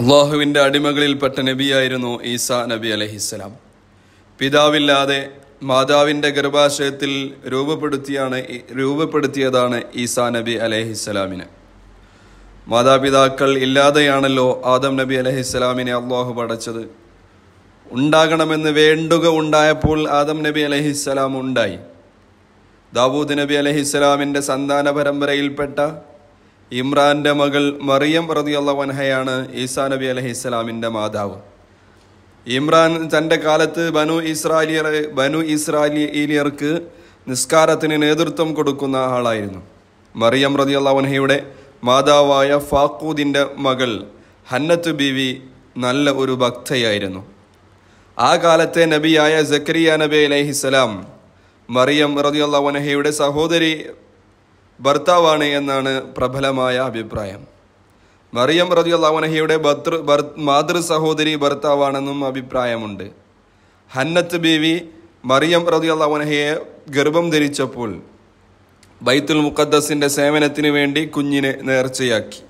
അള്ളാഹുവിൻ്റെ അടിമകളിൽപ്പെട്ട നബിയായിരുന്നു ഈസാ നബി അലഹിസ്സലാം പിതാവില്ലാതെ മാതാവിൻ്റെ ഗർഭാശയത്തിൽ രൂപപ്പെടുത്തിയാണ് രൂപപ്പെടുത്തിയതാണ് ഈസാ നബി അലഹിസ്സലാമിന് മാതാപിതാക്കൾ ഇല്ലാതെയാണല്ലോ ആദം നബി അലഹിസ്സലാമിനെ അള്ളാഹു പടച്ചത് ഉണ്ടാകണമെന്ന് വേണ്ടുക ഉണ്ടായപ്പോൾ ആദം നബി അലഹിസ്സലാം ഉണ്ടായി ദാവൂദ് നബി അലഹിസ്സലാമിൻ്റെ സന്താന പരമ്പരയിൽപ്പെട്ട ഇമ്രാന്റെ മകൾ മറിയം റതിയുള്ള വൻഹയാണ് ഈസാ നബി അലഹി ഇസ്ലാമിൻ്റെ മാതാവ് ഇമ്രാൻ തൻ്റെ കാലത്ത് ബനു ഇസ്രായേലിയർ ബനു ഇസ്രാലിയർക്ക് നിസ്കാരത്തിന് നേതൃത്വം കൊടുക്കുന്ന ആളായിരുന്നു മറിയം റതിയുള്ള വൻഹയുടെ മാതാവായ ഫാക്കൂദിൻ്റെ മകൾ ഹന്നത്ത് ബിവി നല്ല ഒരു ഭക്തയായിരുന്നു ആ കാലത്തെ നബിയായ ജക്കരിയ നബി അലഹിസ്സലാം മറിയം റതിയുള്ള വനഹയുടെ സഹോദരി ഭർത്താവാണ് എന്നാണ് പ്രബലമായ അഭിപ്രായം മറിയം റതി അള്ളാഹുനഹിയുടെ ഭർത്തൃ ഭർ മാതൃ സഹോദരി ഭർത്താവാണെന്നും അഭിപ്രായമുണ്ട് ഹന്നത്ത് ബീവി മറിയം റതി അള്ളാഹുനഹയെ ഗർഭം ധരിച്ചപ്പോൾ ബൈത്തുൽ മുഖദ്ദസിൻ്റെ സേവനത്തിനു വേണ്ടി കുഞ്ഞിനെ നേർച്ചയാക്കി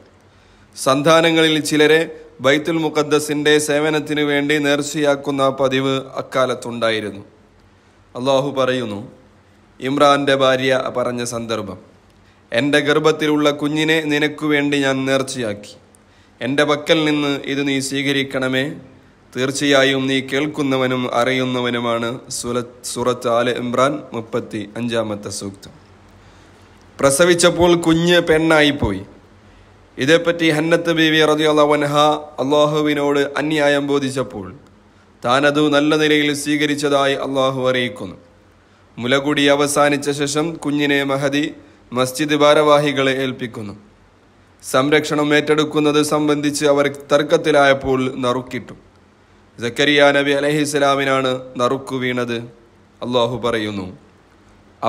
സന്താനങ്ങളിൽ ചിലരെ ബൈത്തുൽ മുഖദ്ദസിൻ്റെ സേവനത്തിനു വേണ്ടി നേർച്ചയാക്കുന്ന പതിവ് അക്കാലത്തുണ്ടായിരുന്നു അള്ളാഹു പറയുന്നു ഇമ്രാൻ്റെ ഭാര്യ പറഞ്ഞ സന്ദർഭം എൻ്റെ ഗർഭത്തിലുള്ള കുഞ്ഞിനെ നിനക്കു വേണ്ടി ഞാൻ നേർച്ചയാക്കി എൻ്റെ പക്കൽ നിന്ന് ഇത് നീ സ്വീകരിക്കണമേ തീർച്ചയായും നീ കേൾക്കുന്നവനും അറിയുന്നവനുമാണ് സുറത്ത് ആല് ഇമ്രാൻ മുപ്പത്തി അഞ്ചാമത്തെ സൂക്തം പ്രസവിച്ചപ്പോൾ കുഞ്ഞ് പെണ്ണായിപ്പോയി ഇതേപ്പറ്റി ഹന്നത്ത് ബീവി റതിയുള്ള വൻഹ അള്ളാഹുവിനോട് അന്യായം ബോധിച്ചപ്പോൾ താനതു നല്ല നിലയിൽ സ്വീകരിച്ചതായി അള്ളാഹു അറിയിക്കുന്നു മുലകുടി അവസാനിച്ച ശേഷം കുഞ്ഞിനെ മഹദി മസ്ജിദ് ഭാരവാഹികളെ ഏൽപ്പിക്കുന്നു സംരക്ഷണം ഏറ്റെടുക്കുന്നത് സംബന്ധിച്ച് അവർ തർക്കത്തിലായപ്പോൾ നറുക്കിട്ടു ജക്കരിയ നബി അലഹിസ്ലാമിനാണ് നറുക്കു വീണത് അള്ളാഹു പറയുന്നു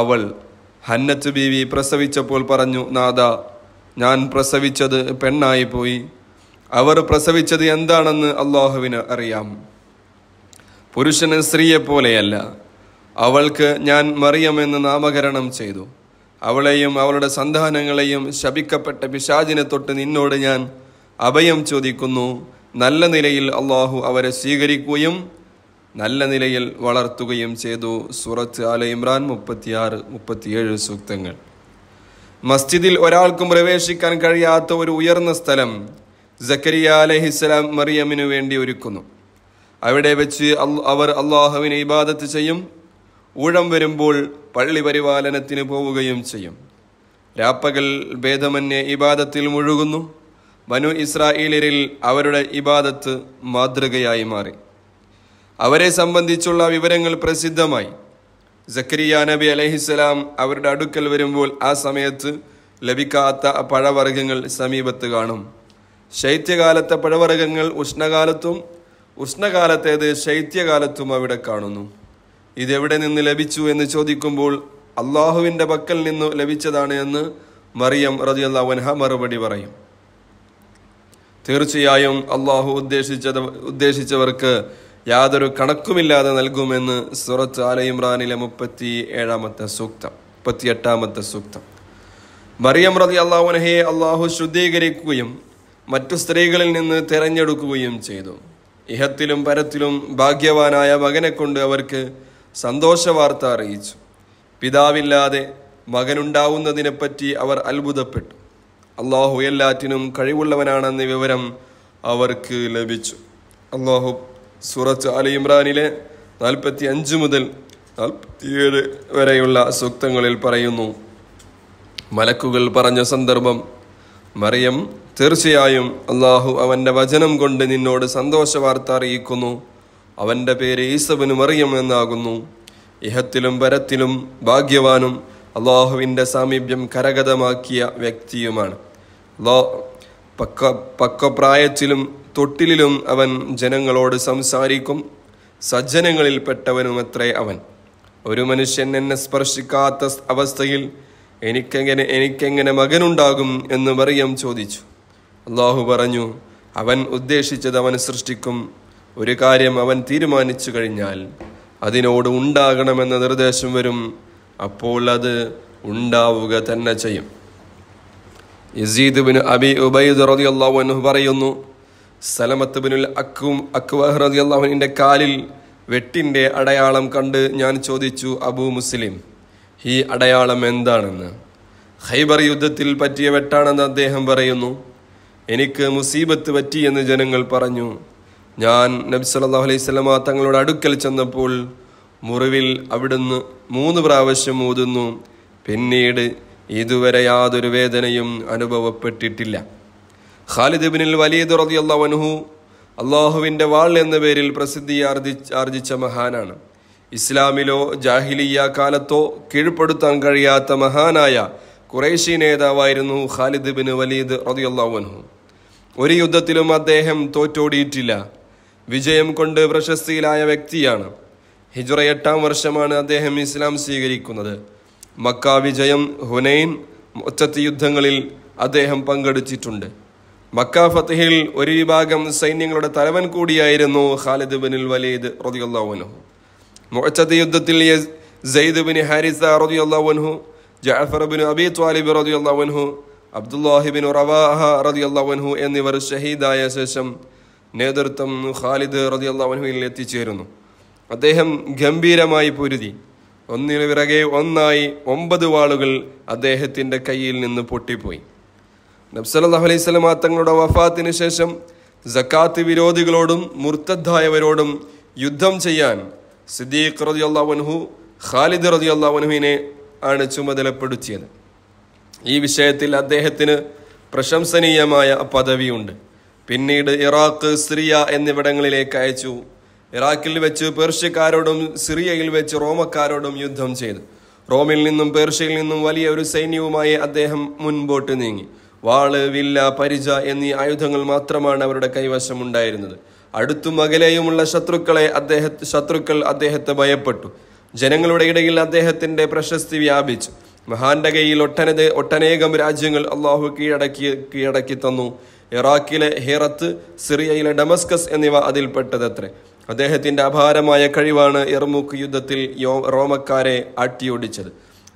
അവൾ ഹന്നത്ത് ബീവി പ്രസവിച്ചപ്പോൾ പറഞ്ഞു നാദ ഞാൻ പ്രസവിച്ചത് പെണ്ണായി പോയി അവർ പ്രസവിച്ചത് എന്താണെന്ന് അള്ളാഹുവിന് അറിയാം പുരുഷന് സ്ത്രീയെ പോലെയല്ല അവൾക്ക് ഞാൻ മറിയമെന്ന് നാമകരണം ചെയ്തു അവളെയും അവളുടെ സന്താനങ്ങളെയും ശപിക്കപ്പെട്ട പിശാചിനെ തൊട്ട് നിന്നോട് ഞാൻ അഭയം ചോദിക്കുന്നു നല്ല നിലയിൽ അള്ളാഹു അവരെ സ്വീകരിക്കുകയും നല്ല നിലയിൽ വളർത്തുകയും ചെയ്തു സൂറത്ത് അല ഇമ്രാൻ മുപ്പത്തിയാറ് മുപ്പത്തിയേഴ് സൂക്തങ്ങൾ മസ്ജിദിൽ ഒരാൾക്കും പ്രവേശിക്കാൻ കഴിയാത്ത ഒരു ഉയർന്ന സ്ഥലം ജക്കരിയ അലഹിസ്സലാം മറിയമ്മിനു വേണ്ടി ഒരുക്കുന്നു അവിടെ വെച്ച് അവർ അള്ളാഹുവിനെ ഇബാദത്ത് ചെയ്യും ഊഴം വരുമ്പോൾ പള്ളി പരിപാലനത്തിന് പോവുകയും ചെയ്യും രാപ്പകൽ ഭേദമന്യെ ഇബാദത്തിൽ മുഴുകുന്നു വനു ഇസ്രായേലിൽ അവരുടെ ഇബാദത്ത് മാതൃകയായി മാറി അവരെ സംബന്ധിച്ചുള്ള വിവരങ്ങൾ പ്രസിദ്ധമായി ജക്കരിയ നബി അലഹിസ്സലാം അവരുടെ അടുക്കൽ വരുമ്പോൾ ആ സമയത്ത് ലഭിക്കാത്ത പഴവർഗ്ഗങ്ങൾ സമീപത്ത് കാണും ശൈത്യകാലത്തെ പഴവർഗ്ഗങ്ങൾ ഉഷ്ണകാലത്തും ഉഷ്ണകാലത്തേത് ശൈത്യകാലത്തും അവിടെ കാണുന്നു ഇതെവിടെ നിന്ന് ലഭിച്ചു എന്ന് ചോദിക്കുമ്പോൾ അള്ളാഹുവിൻ്റെ പക്കൽ നിന്ന് ലഭിച്ചതാണ് എന്ന് മറിയം റതിയല്ലാവൻഹ മറുപടി പറയും തീർച്ചയായും അള്ളാഹു ഉദ്ദേശിച്ചത് ഉദ്ദേശിച്ചവർക്ക് യാതൊരു കണക്കുമില്ലാതെ നൽകുമെന്ന് സുറത്ത് അല ഇമ്രാനിലെ മുപ്പത്തി ഏഴാമത്തെ സൂക്തം എട്ടാമത്തെ സൂക്തം മറിയം റതി അള്ളാഹുനഹയെ അള്ളാഹു ശുദ്ധീകരിക്കുകയും മറ്റു സ്ത്രീകളിൽ നിന്ന് തിരഞ്ഞെടുക്കുകയും ചെയ്തു ഇഹത്തിലും പരത്തിലും ഭാഗ്യവാനായ മകനെ കൊണ്ട് അവർക്ക് സന്തോഷവാർത്ത അറിയിച്ചു പിതാവില്ലാതെ മകനുണ്ടാവുന്നതിനെപ്പറ്റി അവർ അത്ഭുതപ്പെട്ടു അള്ളാഹു എല്ലാറ്റിനും കഴിവുള്ളവനാണെന്ന വിവരം അവർക്ക് ലഭിച്ചു അള്ളാഹു സൂറത്ത് അലി ഇമ്രാനിലെ നാൽപ്പത്തി അഞ്ച് മുതൽ നാൽപ്പത്തിയേഴ് വരെയുള്ള സൂക്തങ്ങളിൽ പറയുന്നു മലക്കുകൾ പറഞ്ഞ സന്ദർഭം മറിയം തീർച്ചയായും അള്ളാഹു അവൻ്റെ വചനം കൊണ്ട് നിന്നോട് സന്തോഷ വാർത്ത അറിയിക്കുന്നു അവൻ്റെ പേര് ഈസബിന് മറിയം എന്നാകുന്നു ഇഹത്തിലും പരത്തിലും ഭാഗ്യവാനും അള്ളാഹുവിൻ്റെ സാമീപ്യം കരഗതമാക്കിയ വ്യക്തിയുമാണ് അല്ലോ പക്ക പക്കപ്രായത്തിലും തൊട്ടിലും അവൻ ജനങ്ങളോട് സംസാരിക്കും സജ്ജനങ്ങളിൽപ്പെട്ടവനുമത്രേ അവൻ ഒരു മനുഷ്യൻ എന്നെ സ്പർശിക്കാത്ത അവസ്ഥയിൽ എനിക്കെങ്ങനെ എനിക്കെങ്ങനെ മകനുണ്ടാകും എന്ന് മറിയം ചോദിച്ചു അള്ളാഹു പറഞ്ഞു അവൻ ഉദ്ദേശിച്ചത് അവൻ സൃഷ്ടിക്കും ഒരു കാര്യം അവൻ തീരുമാനിച്ചു കഴിഞ്ഞാൽ അതിനോട് ഉണ്ടാകണമെന്ന നിർദ്ദേശം വരും അപ്പോൾ അത് ഉണ്ടാവുക തന്നെ ചെയ്യും യസീദ് അബി ഉബൈദ് റതി അള്ളാഹുനു പറയുന്നു സലമത്ത് ബിനുൽ അക്കും അക്വഹ് റതി അള്ളാഹുനിൻ്റെ കാലിൽ വെട്ടിൻ്റെ അടയാളം കണ്ട് ഞാൻ ചോദിച്ചു അബു മുസ്ലിം ഈ അടയാളം എന്താണെന്ന് ഹൈബർ യുദ്ധത്തിൽ പറ്റിയ വെട്ടാണെന്ന് അദ്ദേഹം പറയുന്നു എനിക്ക് മുസീബത്ത് പറ്റിയെന്ന് ജനങ്ങൾ പറഞ്ഞു ഞാൻ നബി സല്ലാഹു അലൈഹി സ്വലമ തങ്ങളുടെ അടുക്കൽ ചെന്നപ്പോൾ മുറിവിൽ അവിടുന്ന് മൂന്ന് പ്രാവശ്യം ഊതുന്നു പിന്നീട് ഇതുവരെ യാതൊരു വേദനയും അനുഭവപ്പെട്ടിട്ടില്ല ഖാലിദ് ബിനിൽ വലീദ് റതിയുള്ള വനുഹു അള്ളാഹുവിൻ്റെ വാൾ എന്ന പേരിൽ പ്രസിദ്ധി ആർജി ആർജിച്ച മഹാനാണ് ഇസ്ലാമിലോ ജാഹിലിയ കാലത്തോ കീഴ്പ്പെടുത്താൻ കഴിയാത്ത മഹാനായ കുറേശി നേതാവായിരുന്നു ഖാലിദ് ബിൻ വലീദ് റതിയുള്ള വനുഹു ഒരു യുദ്ധത്തിലും അദ്ദേഹം തോറ്റോടിയിട്ടില്ല വിജയം കൊണ്ട് പ്രശസ്തിയിലായ വ്യക്തിയാണ് ഹിജുറ എട്ടാം വർഷമാണ് അദ്ദേഹം ഇസ്ലാം സ്വീകരിക്കുന്നത് മക്ക വിജയം ഹുനൈൻ ഒറ്റത്തി യുദ്ധങ്ങളിൽ അദ്ദേഹം പങ്കെടുത്തിട്ടുണ്ട് മക്ക ഫത്തഹിൽ ഒരു വിഭാഗം സൈന്യങ്ങളുടെ തലവൻ കൂടിയായിരുന്നു ഖാലിദ് ബിനിൽ വലീദ് റതിയുള്ളവനു മുഹച്ചത് യുദ്ധത്തിൽ സെയ്ദ് ബിൻ ഹാരിസ റതിയുള്ളവൻഹു ജാഫർ ബിൻ അബി ത്വാലിബ് റതിയുള്ളവൻഹു അബ്ദുല്ലാഹിബിൻ റവാഹ റതിയുള്ളവൻഹു എന്നിവർ ഷഹീദായ ശേഷം നേതൃത്വം ഖാലിദ് റതി അള്ളാഹുവിൽ എത്തിച്ചേരുന്നു അദ്ദേഹം ഗംഭീരമായി പൊരുതി ഒന്നിനു പിറകെ ഒന്നായി ഒമ്പത് വാളുകൾ അദ്ദേഹത്തിൻ്റെ കയ്യിൽ നിന്ന് പൊട്ടിപ്പോയി നബ്സലല്ലാഹു അലൈഹി സ്വലമ തങ്ങളുടെ വഫാത്തിന് ശേഷം ജക്കാത്ത് വിരോധികളോടും മുർത്തദ്ധായവരോടും യുദ്ധം ചെയ്യാൻ സിദ്ദീഖ് റതി അള്ളാഹുനഹു ഖാലിദ് റതി അള്ളാഹുനഹുവിനെ ആണ് ചുമതലപ്പെടുത്തിയത് ഈ വിഷയത്തിൽ അദ്ദേഹത്തിന് പ്രശംസനീയമായ പദവിയുണ്ട് പിന്നീട് ഇറാഖ് സിറിയ എന്നിവിടങ്ങളിലേക്ക് അയച്ചു ഇറാഖിൽ വെച്ച് പേർഷ്യക്കാരോടും സിറിയയിൽ വെച്ച് റോമക്കാരോടും യുദ്ധം ചെയ്തു റോമിൽ നിന്നും പേർഷ്യയിൽ നിന്നും വലിയ ഒരു സൈന്യവുമായി അദ്ദേഹം മുൻപോട്ട് നീങ്ങി വാള് വില്ല പരിച എന്നീ ആയുധങ്ങൾ മാത്രമാണ് അവരുടെ കൈവശമുണ്ടായിരുന്നത് അടുത്തും അകലെയുമുള്ള ശത്രുക്കളെ അദ്ദേഹത്തെ ശത്രുക്കൾ അദ്ദേഹത്തെ ഭയപ്പെട്ടു ജനങ്ങളുടെ ഇടയിൽ അദ്ദേഹത്തിൻ്റെ പ്രശസ്തി വ്യാപിച്ചു മഹാന്റെ കയ്യിൽ ഒട്ടനത് ഒട്ടനേകം രാജ്യങ്ങൾ അള്ളാഹു കീഴടക്കി കീഴടക്കി തന്നു ഇറാഖിലെ ഹിറത്ത് സിറിയയിലെ ഡമസ്കസ് എന്നിവ പെട്ടതത്രേ അദ്ദേഹത്തിൻ്റെ അപാരമായ കഴിവാണ് ഇർമുഖ് യുദ്ധത്തിൽ റോമക്കാരെ ആട്ടിയോടിച്ചത്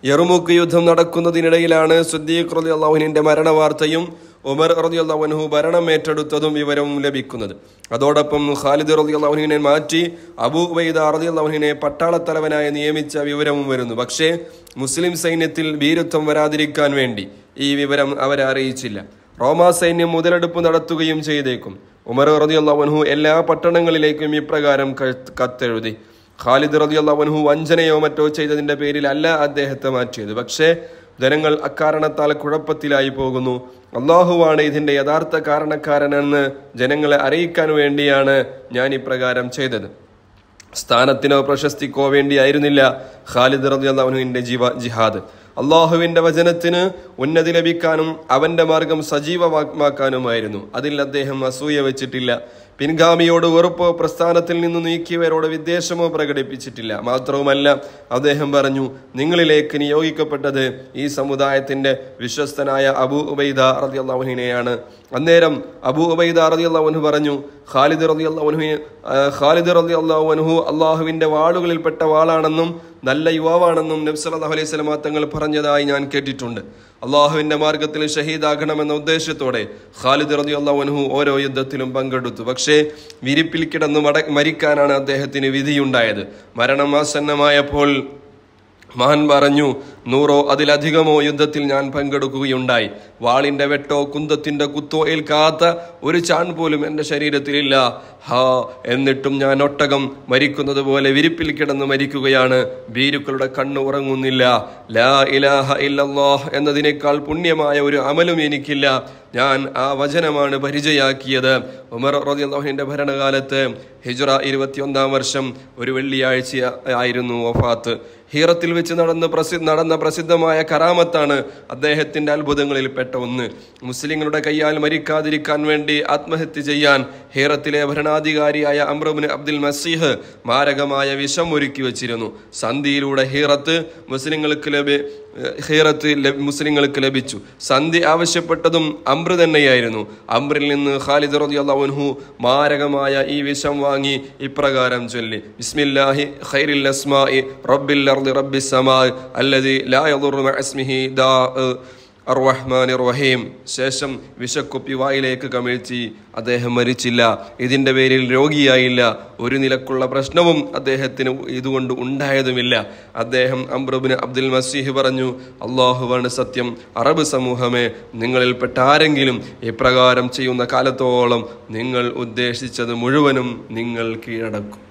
യെറുമുക്ക് യുദ്ധം നടക്കുന്നതിനിടയിലാണ് സുദ്ദീഖ് റതി മരണ മരണവാർത്തയും ഉമർ റതി അള്ളാഹുനഹു ഭരണം ഏറ്റെടുത്തതും വിവരവും ലഭിക്കുന്നത് അതോടൊപ്പം ഖാലിദ് റതി അള്ളാഹുനെ മാറ്റി അബു ഉബൈദ റതി അള്ളാഹുനെ പട്ടാളത്തലവനായി നിയമിച്ച വിവരവും വരുന്നു പക്ഷേ മുസ്ലിം സൈന്യത്തിൽ വീരത്വം വരാതിരിക്കാൻ വേണ്ടി ഈ വിവരം അവരെ അറിയിച്ചില്ല റോമാ സൈന്യം മുതലെടുപ്പ് നടത്തുകയും ചെയ്തേക്കും ഉമർ റതി അള്ളാഹുനഹു എല്ലാ പട്ടണങ്ങളിലേക്കും ഇപ്രകാരം കത്തെഴുതി ഖാലിദ് റതി അള്ളാഹുനഹു വഞ്ചനയോ മറ്റോ ചെയ്തതിൻ്റെ പേരിലല്ല അദ്ദേഹത്തെ മാറ്റിയത് പക്ഷേ ജനങ്ങൾ അക്കാരണത്താൽ കുഴപ്പത്തിലായി പോകുന്നു അള്ളാഹുവാണ് ഇതിൻ്റെ യഥാർത്ഥ കാരണക്കാരനെന്ന് ജനങ്ങളെ അറിയിക്കാൻ വേണ്ടിയാണ് ഞാൻ ഇപ്രകാരം ചെയ്തത് സ്ഥാനത്തിനോ പ്രശസ്തിക്കോ വേണ്ടിയായിരുന്നില്ല ഖാലിദ് റതി അള്ളാഹുനുവിൻ്റെ ജീവ ജിഹാദ് അള്ളാഹുവിൻ്റെ വചനത്തിന് ഉന്നതി ലഭിക്കാനും അവൻ്റെ മാർഗം സജീവമാക്കാനുമായിരുന്നു അതിൽ അദ്ദേഹം അസൂയ വെച്ചിട്ടില്ല പിൻഗാമിയോട് വെറുപ്പോ പ്രസ്ഥാനത്തിൽ നിന്ന് നീക്കിയവരോട് വിദ്വേഷമോ പ്രകടിപ്പിച്ചിട്ടില്ല മാത്രവുമല്ല അദ്ദേഹം പറഞ്ഞു നിങ്ങളിലേക്ക് നിയോഗിക്കപ്പെട്ടത് ഈ സമുദായത്തിന്റെ വിശ്വസ്തനായ അബു ഉബൈദ റതിയുള്ളവനുവിനെയാണ് അന്നേരം അബു ഉബൈദ റതിയുള്ളവനു പറഞ്ഞു ഖാലിദ് റതിയുള്ളവനുവിന് ഖാലിദ് റതിയുള്ളവനുഹു അള്ളാഹുവിന്റെ വാളുകളിൽപ്പെട്ട വാളാണെന്നും നല്ല യുവാവാണെന്നും നബ്സ് അലൈഹി സ്വലമാ തങ്ങൾ പറഞ്ഞതായി ഞാൻ കേട്ടിട്ടുണ്ട് അള്ളാഹുവിന്റെ മാർഗത്തിൽ ഷഹീദാകണമെന്ന ഉദ്ദേശത്തോടെ ഖാലിദ് റളിയല്ലാഹു അൻഹു ഓരോ യുദ്ധത്തിലും പങ്കെടുത്തു പക്ഷേ വിരിപ്പിൽ കിടന്ന് മട മരിക്കാനാണ് അദ്ദേഹത്തിന് വിധിയുണ്ടായത് മരണമാസന്നമായപ്പോൾ മഹാൻ പറഞ്ഞു നൂറോ അതിലധികമോ യുദ്ധത്തിൽ ഞാൻ പങ്കെടുക്കുകയുണ്ടായി വാളിന്റെ വെട്ടോ കുന്തത്തിന്റെ കുത്തോ ഏൽക്കാത്ത ഒരു ചാൺ പോലും എൻ്റെ ശരീരത്തിലില്ല ഹാ എന്നിട്ടും ഞാൻ ഒട്ടകം മരിക്കുന്നത് പോലെ വിരിപ്പിൽ കിടന്ന് മരിക്കുകയാണ് ഭീരുക്കളുടെ കണ്ണ് ഉറങ്ങുന്നില്ല ലാ ഇലാഹ ഇല്ലല്ലാഹ് എന്നതിനേക്കാൾ പുണ്യമായ ഒരു അമലും എനിക്കില്ല ഞാൻ ആ വചനമാണ് പരിചയാക്കിയത് ഉമർ റോദിന്റെ ഭരണകാലത്ത് ഹിജുറ ഇരുപത്തിയൊന്നാം വർഷം ഒരു വെള്ളിയാഴ്ച ആയിരുന്നു വഫാത്ത് ഹീറത്തിൽ വെച്ച് നടന്ന് പ്രസി നടന്ന കാണാവുന്ന പ്രസിദ്ധമായ കറാമത്താണ് അദ്ദേഹത്തിൻ്റെ അത്ഭുതങ്ങളിൽപ്പെട്ട ഒന്ന് മുസ്ലിങ്ങളുടെ കയ്യാൽ മരിക്കാതിരിക്കാൻ വേണ്ടി ആത്മഹത്യ ചെയ്യാൻ ഹേറത്തിലെ ഭരണാധികാരിയായ അമ്രബിന് അബ്ദുൽ മസീഹ് മാരകമായ വിഷം ഒരുക്കി വച്ചിരുന്നു സന്ധിയിലൂടെ ഹീറത്ത് മുസ്ലിങ്ങൾക്ക് ലഭ്യ ഹീറത്ത് മുസ്ലിങ്ങൾക്ക് ലഭിച്ചു സന്ധി ആവശ്യപ്പെട്ടതും അംബ്ര തന്നെയായിരുന്നു അംബ്രിൽ നിന്ന് ഖാലിദ് റദിയല്ലാവുൻഹു മാരകമായ ഈ വിഷം വാങ്ങി ഇപ്രകാരം ചൊല്ലി ബിസ്മില്ലാഹി ഖൈറിൽ അസ്മായി റബ്ബിൽ അർദി റബ്ബിസ് സമാ അല്ലദി ലാ യദുറു മഅസ്മിഹി ദാ അർവഹ്മാൻ റഹീം ശേഷം വിശക്കുപ്പി വായിലേക്ക് കമിഴ്ത്തി അദ്ദേഹം മരിച്ചില്ല ഇതിൻ്റെ പേരിൽ രോഗിയായില്ല ഒരു നിലക്കുള്ള പ്രശ്നവും അദ്ദേഹത്തിന് ഇതുകൊണ്ട് ഉണ്ടായതുമില്ല അദ്ദേഹം അംബ്രബിന് അബ്ദുൽ മസീഹ് പറഞ്ഞു അള്ളാഹുവാണ് സത്യം അറബ് സമൂഹമേ നിങ്ങളിൽപ്പെട്ട ആരെങ്കിലും ഇപ്രകാരം ചെയ്യുന്ന കാലത്തോളം നിങ്ങൾ ഉദ്ദേശിച്ചത് മുഴുവനും നിങ്ങൾ കീഴടക്കും